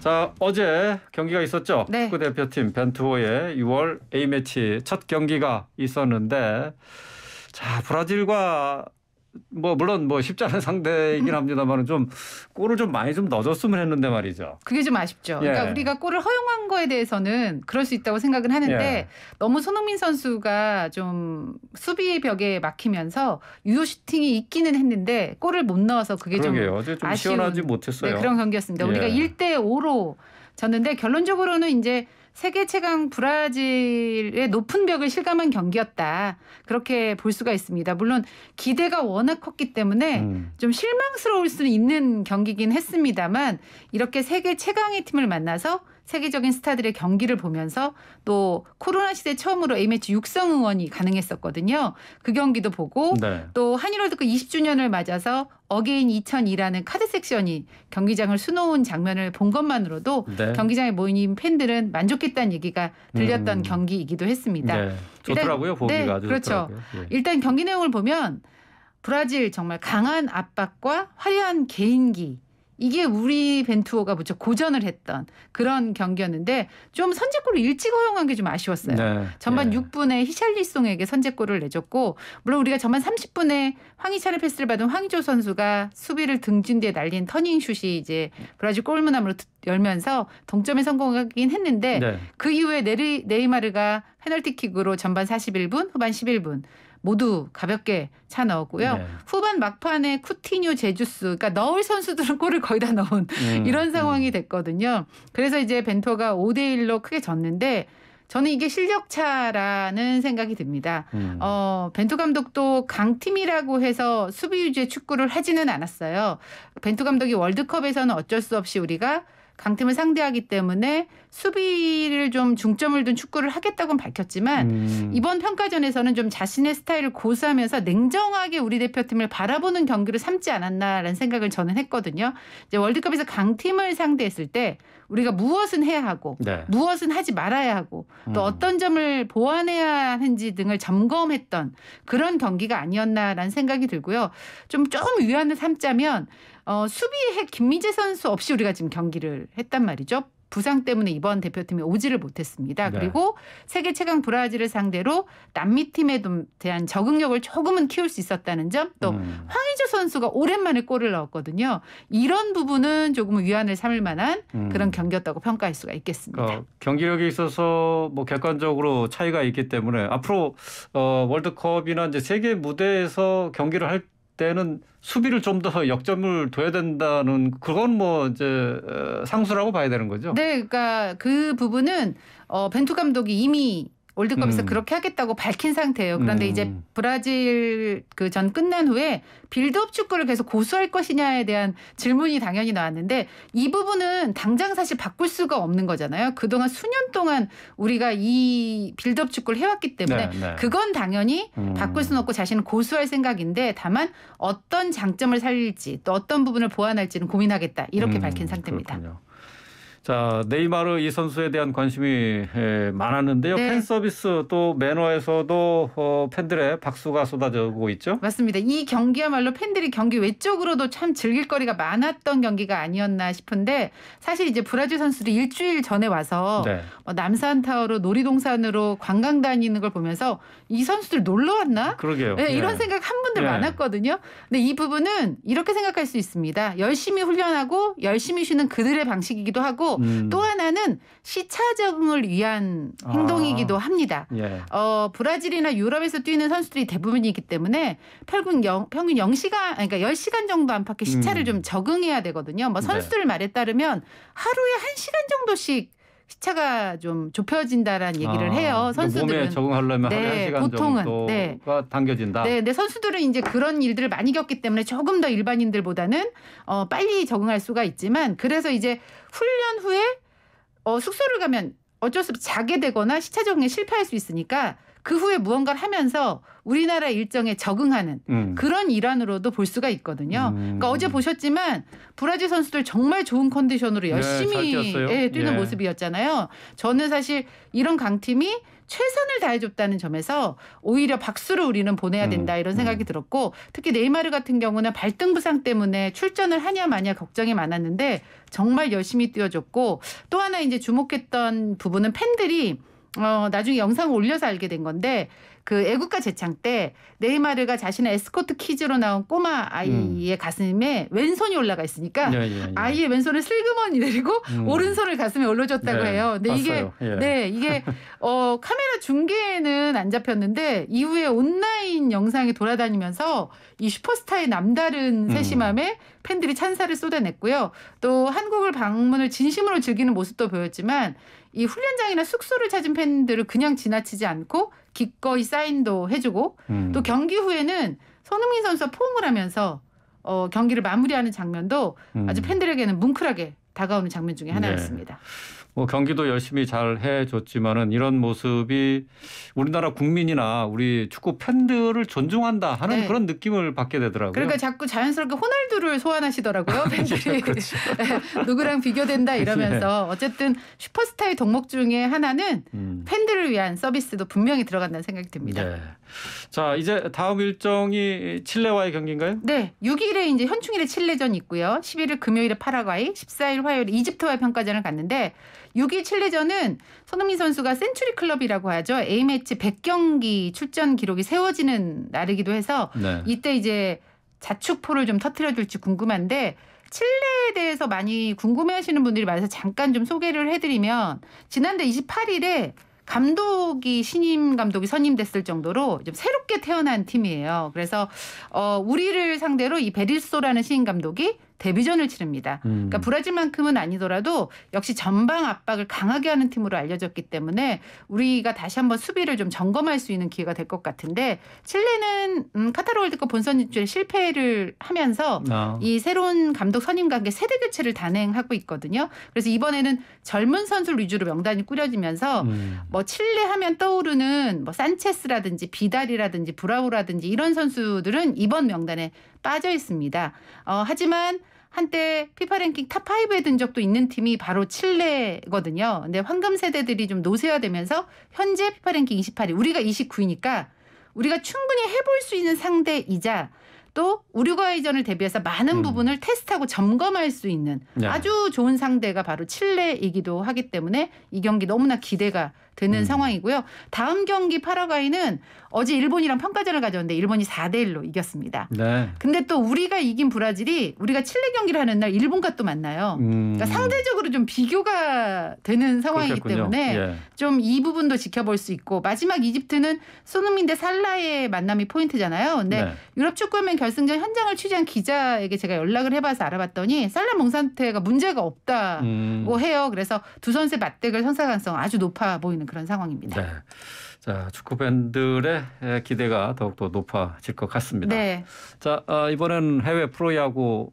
자 어제 경기가 있었죠. 네. 축구 대표팀 벤투호의 6월 A 매치 첫 경기가 있었는데 자 브라질과 뭐 물론 뭐 쉽지 않은 상대이긴 합니다만은 좀 골을 좀 많이 좀 넣어줬으면 했는데 말이죠. 그게 좀 아쉽죠. 예. 그러니까 우리가 골을 허용한 거에 대해서는 그럴 수 있다고 생각은 하는데 예. 너무 손흥민 선수가 좀 수비 벽에 막히면서 유효 슈팅이 있기는 했는데 골을 못 넣어서 그게 그러게요. 좀, 아쉬운 시원하지 못했어요. 네, 그런 경기였습니다. 예. 우리가 1대 5로 졌는데 결론적으로는 이제 세계 최강 브라질의 높은 벽을 실감한 경기였다. 그렇게 볼 수가 있습니다. 물론 기대가 워낙 컸기 때문에 음. 좀 실망스러울 수는 있는 경기긴 했습니다만 이렇게 세계 최강의 팀을 만나서 세계적인 스타들의 경기를 보면서 또 코로나 시대 처음으로 A매치 육성 응원이 가능했었거든요. 그 경기도 보고 네. 또 한일월드컵 20주년을 맞아서 어게인 2002라는 카드 섹션이 경기장을 수놓은 장면을 본 것만으로도 네. 경기장에 모인 팬들은 만족했다는 얘기가 들렸던 음. 경기이기도 했습니다. 네. 좋더라고요. 보기가 네, 그렇죠. 예. 일단 경기 내용을 보면 브라질 정말 강한 압박과 화려한 개인기 이게 우리 벤투호가 무척 고전을 했던 그런 경기였는데 좀 선제골을 일찍 허용한 게 좀 아쉬웠어요. 네. 전반 네. 예. 6분에 히샬리송에게 선제골을 내줬고 물론 우리가 전반 30분에 황희찬의 패스를 받은 황희조 선수가 수비를 등진 뒤에 날린 터닝슛이 이제 브라질 골문함으로 열면서 동점에 성공하긴 했는데 네. 그 이후에 네이마르가 페널티킥으로 전반 41분, 후반 11분 모두 가볍게 차 넣었고요. 네. 후반 막판에 쿠티뉴 제주스 그러니까 넣을 선수들은 골을 거의 다 넣은 음, 이런 음. 상황이 음. 됐거든요. 그래서 이제 벤토가 5대 1로 크게 졌는데 저는 이게 실력차라는 생각이 듭니다. 음. 어, 벤투 감독도 강팀이라고 해서 수비 유지의 축구를 하지는 않았어요. 벤투 감독이 월드컵에서는 어쩔 수 없이 우리가 강팀을 상대하기 때문에 수비를 좀 중점을 둔 축구를 하겠다고는 밝혔지만 음. 이번 평가전에서는 좀 자신의 스타일을 고수하면서 냉정하게 우리 대표팀을 바라보는 경기를 삼지 않았나라는 생각을 저는 했거든요. 이제 월드컵에서 강팀을 상대했을 때 우리가 무엇은 해야 하고 네. 무엇은 하지 말아야 하고 또 음. 어떤 점을 보완해야 하는지 등을 점검했던 그런 경기가 아니었나라는 생각이 들고요. 좀 조금 위안을 삼자면 어, 수비핵 김민재 선수 없이 우리가 지금 경기를 했단 말이죠. 부상 때문에 이번 대표팀이 오지를 못했습니다. 네. 그리고 세계 최강 브라질을 상대로 남미 팀에 대한 적응력을 조금은 키울 수 있었다는 점또 음. 황의조 선수가 오랜만에 골을 넣었거든요. 이런 부분은 조금 위안을 삼을 만한 음. 그런 경기였다고 평가할 수가 있겠습니다. 어, 경기력에 있어서 뭐 객관적으로 차이가 있기 때문에 앞으로 어, 월드컵이나 이제 세계 무대에서 경기를 할 때는 수비를 좀 더 역점을 둬야 된다는 그건 뭐 이제 어, 상수라고 봐야 되는 거죠. 네, 그러니까 그 부분은 어, 벤투 감독이 이미 월드컵에서 음. 그렇게 하겠다고 밝힌 상태예요. 그런데 음. 이제 브라질 그 전 끝난 후에 빌드업 축구를 계속 고수할 것이냐에 대한 질문이 당연히 나왔는데 이 부분은 당장 사실 바꿀 수가 없는 거잖아요. 그동안 수년 동안 우리가 이 빌드업 축구를 해왔기 때문에 네, 네. 그건 당연히 음. 바꿀 수는 없고 자신은 고수할 생각인데 다만 어떤 장점을 살릴지 또 어떤 부분을 보완할지는 고민하겠다 이렇게 음, 밝힌 상태입니다. 그렇군요. 자 네이마르 이 선수에 대한 관심이 에, 예, 많았는데요. 네. 팬 서비스 또 매너에서도 어, 팬들의 박수가 쏟아지고 있죠. 맞습니다. 이 경기야말로 팬들이 경기 외적으로도 참 즐길 거리가 많았던 경기가 아니었나 싶은데 사실 이제 브라질 선수들이 일주일 전에 와서 네. 어, 뭐 남산 타워로 놀이동산으로 관광 다니는 걸 보면서 이 선수들 놀러 왔나? 그러게요. 네, 이런 네. 생각 한 학들 네. 예. 많았거든요. 근데 이 부분은 이렇게 생각할 수 있습니다. 열심히 훈련하고 열심히 쉬는 그들의 방식이기도 하고 음. 또 하나는 시차 적응을 위한 아. 행동이기도 아. 합니다. 예. 어, 브라질이나 유럽에서 뛰는 선수들이 대부분이기 때문에 평균, 영, 평균 0시간, 그러니까 열시간 정도 안팎의 시차를 음. 좀 적응해야 되거든요. 뭐 네. 선수들 네. 말에 따르면 하루에 1시간 정도씩 시차가 좀 좁혀진다라는 얘기를 아, 해요. 그러니까 선수들은 몸에 적응하려면 네, 시간 보통은, 정도가 네. 당겨진다. 네, 근데 선수들은 이제 그런 일들을 많이 겪기 때문에 조금 더 일반인들보다는 어, 빨리 적응할 수가 있지만 그래서 이제 훈련 후에 어, 숙소를 가면 어쩔 수 없이 자게 되거나 시차 적응에 실패할 수 있으니까 그 후에 무언가를 하면서 우리나라 일정에 적응하는 음. 그런 일환으로도 볼 수가 있거든요. 음. 그러니까 어제 보셨지만 브라질 선수들 정말 좋은 컨디션으로 네, 열심히 예, 예, 뛰는 예. 모습이었잖아요. 저는 사실 이런 강팀이 최선을 다해줬다는 점에서 오히려 박수를 우리는 보내야 음. 된다 이런 생각이 음. 들었고 특히 네이마르 같은 경우는 발등 부상 때문에 출전을 하냐 마냐 걱정이 많았는데 정말 열심히 뛰어줬고 또 하나 이제 주목했던 부분은 팬들이 어, 나중에 영상을 올려서 알게 된 건데 그 애국가 제창 때 네이마르가 자신의 에스코트 키즈로 나온 꼬마 아이의 음. 가슴에 왼손이 올라가 있으니까 예, 예, 예. 아이의 왼손을 슬그머니 내리고 음. 오른손을 가슴에 올려줬다고 예, 해요. 근데 이게 예. 네 이게 어 카메라 중계에는 안 잡혔는데 이후에 온라인 영상이 돌아다니면서 이 슈퍼스타의 남다른 음. 세심함에 음. 팬들이 찬사를 쏟아냈고요. 또 한국을 방문을 진심으로 즐기는 모습도 보였지만 이 훈련장이나 숙소를 찾은 팬들을 그냥 지나치지 않고 기꺼이 사인도 해주고 음. 또 경기 후에는 손흥민 선수와 포옹을 하면서 어, 경기를 마무리하는 장면도 음. 아주 팬들에게는 뭉클하게 다가오는 장면 중에 하나였습니다. 네. 뭐 경기도 열심히 잘 해줬지만은 이런 모습이 우리나라 국민이나 우리 축구 팬들을 존중한다 하는 네. 그런 느낌을 받게 되더라고요. 그러니까 자꾸 자연스럽게 호날두를 소환하시더라고요 예, 팬들이 예, 그렇죠. 네, 누구랑 비교된다 이러면서 예. 어쨌든 슈퍼스타의 덕목 중에 하나는 음. 팬들을 위한 서비스도 분명히 들어간다는 생각이 듭니다. 네. 자 이제 다음 일정이 칠레와의 경기인가요? 네, 6일에 이제 현충일에 칠레전 있고요. 11일 금요일에 파라과이, 14일 화요일에 이집트와의 평가전을 갔는데 6일 칠레전은 손흥민 선수가 센츄리 클럽이라고 하죠. A매치 100경기 출전 기록이 세워지는 날이기도 해서 네. 이때 이제 자축포를 좀 터트려 줄지 궁금한데 칠레에 대해서 많이 궁금해하시는 분들이 많아서 잠깐 좀 소개를 해드리면 지난달 28일에 감독이 신임 감독이 선임됐을 정도로 좀 새롭게 태어난 팀이에요. 그래서 어 우리를 상대로 이 베릴소라는 신임 감독이 데뷔전을 치릅니다. 음. 그러니까 브라질만큼은 아니더라도 역시 전방 압박을 강하게 하는 팀으로 알려졌기 때문에 우리가 다시 한번 수비를 좀 점검할 수 있는 기회가 될 것 같은데 칠레는 음, 카타르 월드컵 본선 진출에 실패를 하면서 아. 이 새로운 감독 선임과 함께 세대 교체를 단행하고 있거든요. 그래서 이번에는 젊은 선수 위주로 명단이 꾸려지면서 음. 뭐 칠레 하면 떠오르는 뭐 산체스라든지 비달이라든지 브라우라든지 이런 선수들은 이번 명단에 빠져 있습니다. 어, 하지만 한때 피파 랭킹 탑5에 든 적도 있는 팀이 바로 칠레거든요. 근데 황금 세대들이 좀 노쇠화되면서 현재 피파 랭킹 28위, 우리가 29위니까 우리가 충분히 해볼 수 있는 상대이자 또 우루과이전을 대비해서 많은 음. 부분을 테스트하고 점검할 수 있는 네. 아주 좋은 상대가 바로 칠레이기도 하기 때문에 이 경기 너무나 기대가 되는 음. 상황이고요. 다음 경기 파라과이는 어제 일본이랑 평가전을 가졌는데 일본이 4대 1로 이겼습니다. 네. 근데 또 우리가 이긴 브라질이 우리가 칠레 경기를 하는 날 일본과 또 만나요. 음. 그러니까 상대적으로 좀 비교가 되는 상황이기 그렇겠군요. 때문에 예. 좀이 부분도 지켜볼 수 있고 마지막 이집트는 손흥민 대 살라의 만남이 포인트잖아요. 근데 네. 유럽 축구연 결승전 현장을 취재한 기자에게 제가 연락을 해봐서 알아봤더니 살라 몸 상태가 문제가 없다고 음. 해요. 그래서 두 선수의 맞대결 성사 가능성 아주 높아 보이는. 그런 상황입니다. 네. 자, 축구 팬들의 기대가 더욱더 높아질 것 같습니다. 네. 자, 어, 이번엔 해외 프로야구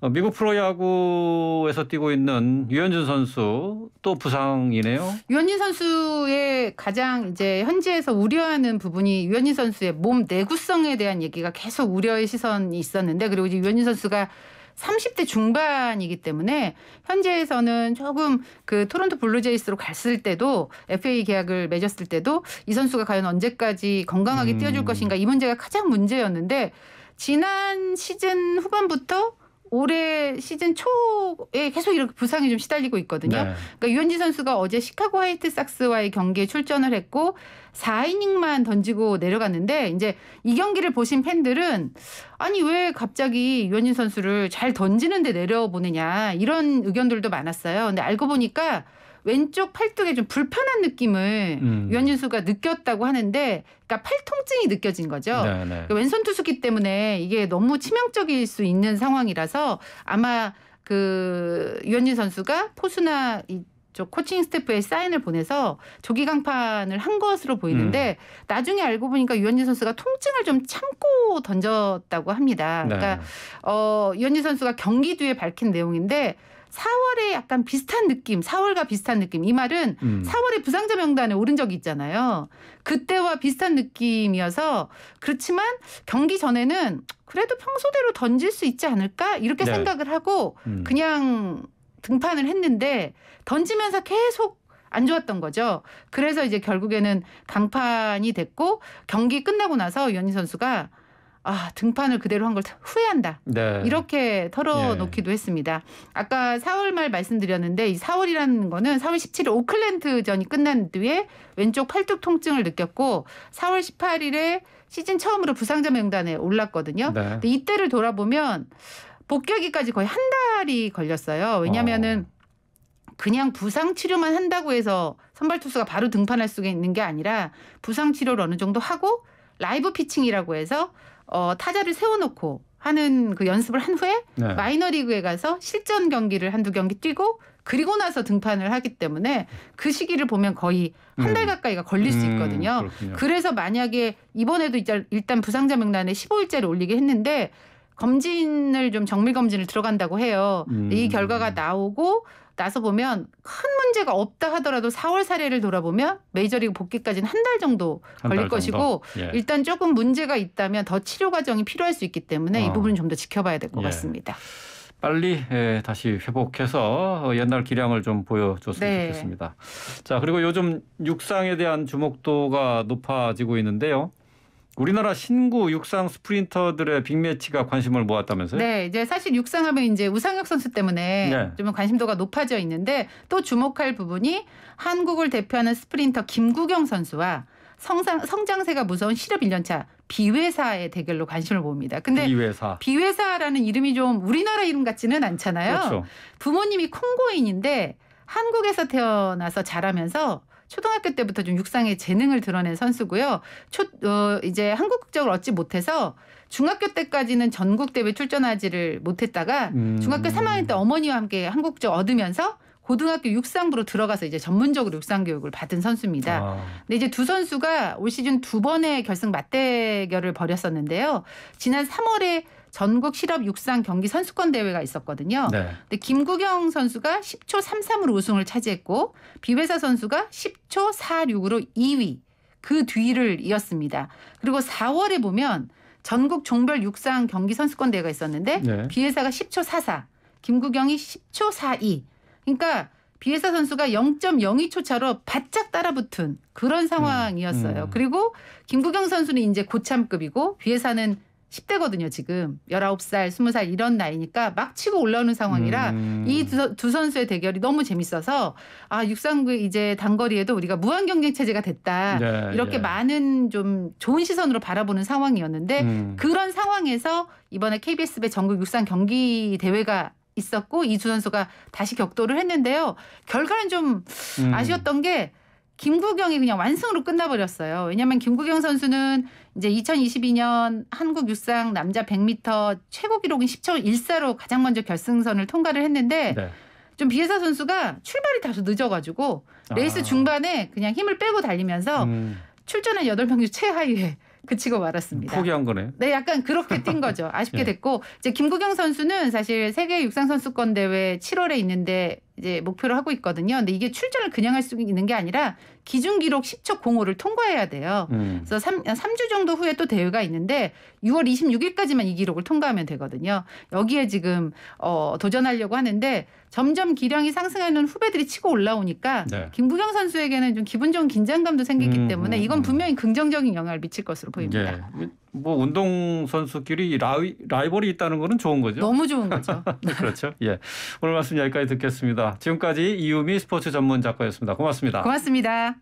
어, 미국 프로야구에서 뛰고 있는 유현진 선수 또 부상이네요. 유현진 선수의 가장 이제 현지에서 우려하는 부분이 유현진 선수의 몸 내구성에 대한 얘기가 계속 우려의 시선이 있었는데 그리고 이제 유현진 선수가 삼십 대 중반이기 때문에 현재에서는 조금 그 토론토 블루제이스로 갔을 때도 FA 계약을 맺었을 때도 이 선수가 과연 언제까지 건강하게 뛰어줄 음. 것인가 이 문제가 가장 문제였는데 지난 시즌 후반부터 올해 시즌 초에 계속 이렇게 부상이 좀 시달리고 있거든요. 네. 그러니까 유현진 선수가 어제 시카고 화이트삭스와의 경기에 출전을 했고 4이닝만 던지고 내려갔는데 이제 이 경기를 보신 팬들은 아니 왜 갑자기 유현진 선수를 잘 던지는데 내려보느냐 이런 의견들도 많았어요. 근데 알고 보니까 왼쪽 팔뚝에 좀 불편한 느낌을 음. 유현진수가 느꼈다고 하는데 그러니까 팔통증이 느껴진 거죠. 네, 네. 그러니까 왼손 투수기 때문에 이게 너무 치명적일 수 있는 상황이라서 아마 그 유현진 선수가 포수나 이저 코칭 스태프의 사인을 보내서 조기 강판을 한 것으로 보이는데 음. 나중에 알고 보니까 유현진 선수가 통증을 좀 참고 던졌다고 합니다. 네. 그러니까 어 유현진 선수가 경기 뒤에 밝힌 내용인데 4월에 약간 비슷한 느낌, 4월과 비슷한 느낌. 이 말은 음. 4월에 부상자 명단에 오른 적이 있잖아요. 그때와 비슷한 느낌이어서 그렇지만 경기 전에는 그래도 평소대로 던질 수 있지 않을까 이렇게 네. 생각을 하고 음. 그냥 등판을 했는데 던지면서 계속 안 좋았던 거죠. 그래서 이제 결국에는 강판이 됐고 경기 끝나고 나서 연희 선수가 아 등판을 그대로 한 걸 후회한다 네. 이렇게 털어놓기도 예. 했습니다. 아까 4월 말 말씀드렸는데 이 4월이라는 거는 4월 17일 오클랜드전이 끝난 뒤에 왼쪽 팔뚝 통증을 느꼈고 4월 18일에 시즌 처음으로 부상자 명단에 올랐거든요. 네. 근데 이때를 돌아보면 복귀하기까지 거의 한 달이 걸렸어요. 왜냐면은 어. 그냥 부상 치료만 한다고 해서 선발 투수가 바로 등판할 수 있는 게 아니라 부상 치료를 어느 정도 하고 라이브 피칭이라고 해서 어, 타자를 세워놓고 하는 그 연습을 한 후에 네. 마이너리그에 가서 실전 경기를 한두 경기 뛰고 그리고 나서 등판을 하기 때문에 그 시기를 보면 거의 한달 음. 가까이가 걸릴 음, 수 있거든요. 음, 그래서 만약에 이번에도 일단 부상자 명단에 15일째를 올리게 했는데 검진을 좀 정밀 검진을 들어간다고 해요. 음. 이 결과가 나오고 나서 보면 큰 문제가 없다 하더라도 4월 사례를 돌아보면 메이저리그 복귀까지는 한 달 정도 걸릴 달 것이고 예. 일단 조금 문제가 있다면 더 치료 과정이 필요할 수 있기 때문에 어. 이 부분은 좀 더 지켜봐야 될것 예. 같습니다. 빨리 예, 다시 회복해서 옛날 기량을 좀 보여줬으면 네. 좋겠습니다. 자 그리고 요즘 육상에 대한 주목도가 높아지고 있는데요. 우리나라 신구 육상 스프린터들의 빅매치가 관심을 모았다면서요? 네, 이제 사실 육상하면 이제 우상혁 선수 때문에 네. 좀 관심도가 높아져 있는데 또 주목할 부분이 한국을 대표하는 스프린터 김구경 선수와 성상, 성장세가 무서운 실업 1년차 비회사의 대결로 관심을 모읍니다. 근데 비회사. 비회사라는 이름이 좀 우리나라 이름 같지는 않잖아요. 그렇죠. 부모님이 콩고인인데 한국에서 태어나서 자라면서 초등학교 때부터 좀 육상의 재능을 드러낸 선수고요. 초, 어, 이제 한국 국적을 얻지 못해서 중학교 때까지는 전국 대회 출전하지를 못했다가 음. 중학교 3학년 때 어머니와 함께 한국 국적 얻으면서 고등학교 육상부로 들어가서 이제 전문적으로 육상 교육을 받은 선수입니다. 아. 근데 이제 두 선수가 올 시즌 두 번의 결승 맞대결을 벌였었는데요. 지난 3월에 전국 실업 육상 경기 선수권 대회가 있었거든요. 네. 근데 김구경 선수가 10초 33으로 우승을 차지했고 비회사 선수가 10초 46으로 2위 그 뒤를 이었습니다. 그리고 4월에 보면 전국 종별 육상 경기 선수권 대회가 있었는데 네. 비회사가 10초 44, 김구경이 10초 42. 그러니까 비회사 선수가 0.02초 차로 바짝 따라붙은 그런 음, 상황이었어요. 음. 음. 그리고 김구경 선수는 이제 고참급이고 비회사는 10대거든요, 지금. 19살, 20살 이런 나이니까 막 치고 올라오는 상황이라 음. 음. 이두 선수의 대결이 너무 재밌어서 아, 육상구 이제 단거리에도 우리가 무한 경쟁 체제가 됐다. 네, 이렇게 예. 많은 좀 좋은 시선으로 바라보는 상황이었는데 음. 그런 상황에서 이번에 KBS 배 전국 육상 경기 대회가 있었고 이 두 선수가 다시 격돌을 했는데요. 결과는 좀 음. 아쉬웠던 게 김구경이 그냥 완승으로 끝나버렸어요. 왜냐하면 김구경 선수는 이제 2022년 한국 육상 남자 100m 최고 기록인 10초 1사로 가장 먼저 결승선을 통과를 했는데 네. 좀 비에사 선수가 출발이 다소 늦어가지고 레이스 아. 중반에 그냥 힘을 빼고 달리면서 음. 출전한 여덟 명중 최하위에 그치고 말았습니다. 포기한 거네. 네, 약간 그렇게 뛴 거죠. 아쉽게 예. 됐고 이제 김구경 선수는 사실 세계 육상 선수권 대회 7월에 있는데 이제 목표로 하고 있거든요. 근데 이게 출전을 그냥 할 수 있는 게 아니라 기준 기록 10초 05를 통과해야 돼요. 음. 그래서 3, 3주 정도 후에 또 대회가 있는데 6월 26일까지만 이 기록을 통과하면 되거든요. 여기에 지금 어, 도전하려고 하는데 점점 기량이 상승하는 후배들이 치고 올라오니까 네. 김부경 선수에게는 좀 기분 좋은 긴장감도 생기기 음, 때문에 이건 음. 분명히 긍정적인 영향을 미칠 것으로 보입니다. 예. 뭐 운동 선수끼리 라이, 라이벌이 있다는 거는 좋은 거죠. 너무 좋은 거죠. 그렇죠. 예. 오늘 말씀 여기까지 듣겠습니다. 지금까지 이유미 스포츠 전문 작가였습니다. 고맙습니다. 고맙습니다.